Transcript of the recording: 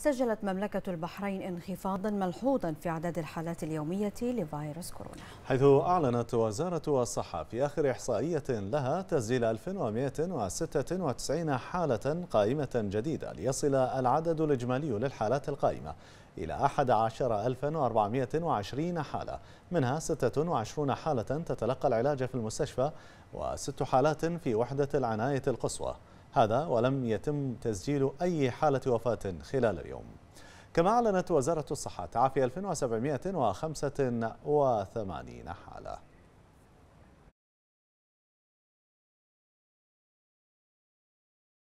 سجلت مملكة البحرين انخفاضا ملحوظا في عدد الحالات اليومية لفيروس كورونا حيث أعلنت وزارة الصحة في آخر إحصائية لها تسجيل 1196 حالة قائمة جديدة ليصل العدد الإجمالي للحالات القائمة إلى 11420 حالة منها 26 حالة تتلقى العلاج في المستشفى وست حالات في وحدة العناية القصوى هذا ولم يتم تسجيل أي حالة وفاة خلال اليوم كما أعلنت وزارة الصحة تعافي 1785 حالة